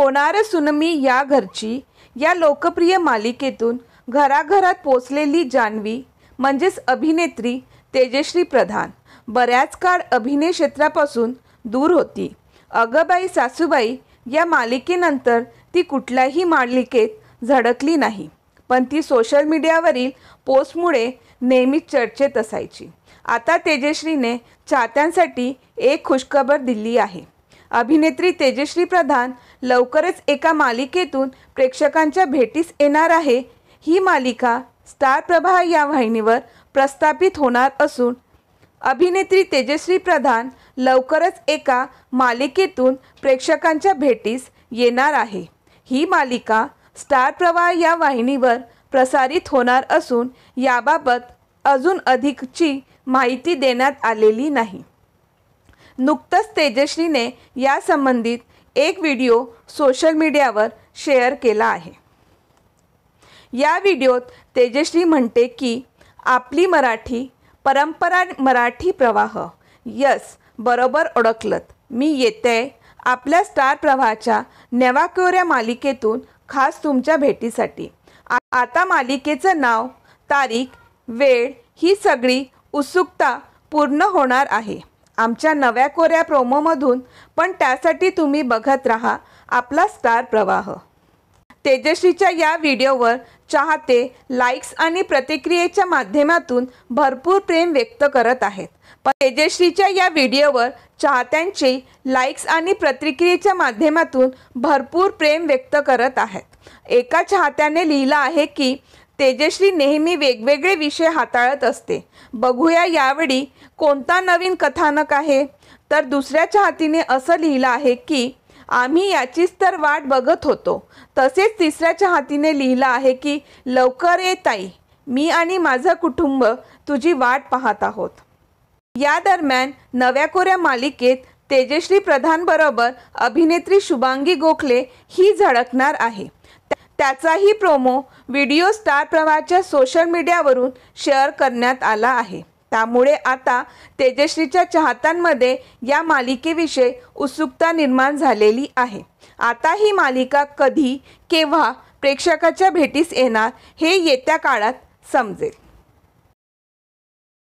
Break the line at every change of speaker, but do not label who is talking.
होणार सुनमी या घरची या लोकप्रिय मालिकेतून घराघरात पोचलेली जान्हवी म्हणजेच अभिनेत्री तेजश्री प्रधान बऱ्याच काळ अभिनय क्षेत्रापासून दूर होती अगबाई सासूबाई या मालिकेनंतर ती कुठल्याही मालिकेत झडकली नाही पण ती सोशल मीडियावरील पोस्टमुळे नेहमीच चर्चेत असायची आता तेजश्रीने चाहत्यांसाठी एक खुशखबर दिली आहे अभिनेत्री तेजश्री प्रधान लवकरच एका मालिकेतून प्रेक्षकांच्या भेटीस येणार आहे ही मालिका स्टार प्रभा या वाहिनीवर प्रस्थापित होणार असून अभिनेत्री तेजश्री प्रधान लवकरच एका मालिकेतून प्रेक्षकांच्या भेटीस येणार आहे ही मालिका स्टार प्रवाह या वाहिनीवर प्रसारित होणार असून याबाबत अजून अधिकची माहिती देण्यात आलेली नाही नुकतंच तेजश्रीने यासंबंधित एक व्हिडिओ सोशल मीडियावर शेअर केला आहे या व्हिडिओत तेजश्री म्हणते की आपली मराठी परंपरा मराठी प्रवाह यस बरोबर ओळखलत मी येते आपल्या स्टार प्रवाहाच्या नेवाक्योऱ्या मालिकेतून खास तुमच्या भेटीसाठी आता मालिकेचं नाव तारीख वेळ ही सगळी उत्सुकता पूर्ण होणार आहे आमच्या नव्या कोऱ्या प्रोमोमधून पण त्यासाठी तुम्ही बघत राहा आपला स्टार प्रवाह तेजश्रीच्या या व्हिडिओवर चाहते लाईक्स आणि प्रतिक्रियेच्या माध्यमातून भरपूर प्रेम व्यक्त करत आहेत पण तेजश्रीच्या या व्हिडिओवर चाहत्यांची लाईक्स आणि प्रतिक्रियेच्या माध्यमातून भरपूर प्रेम व्यक्त करत आहेत एका चाहत्याने लिहिलं आहे की तेजश्री नेहमी वेगवेगळे विषय हाताळत असते बघूया यावेळी कोणता नवीन कथानक आहे तर दुसऱ्याच्या हातीने असं लिहिलं आहे की आम्ही याचीच तर वाट बघत होतो तसेच तिसऱ्याच्या हातीने लिहिलं आहे की लवकर ये ताई मी आणि माझं कुटुंब तुझी वाट पाहत आहोत या दरम्यान नव्या कोऱ्या मालिकेत तेजश्री प्रधानबरोबर अभिनेत्री शुभांगी गोखले ही झळकणार आहे त्याचाही प्रोमो व्हिडिओ स्टार प्रवाहाच्या सोशल मीडियावरून शेअर करण्यात आला आहे त्यामुळे आता तेजश्रीच्या चाहत्यांमध्ये या मालिकेविषयी उत्सुकता निर्माण झालेली आहे आता ही मालिका कधी केव्हा प्रेक्षकाच्या भेटीस येणार हे येत्या काळात समजेल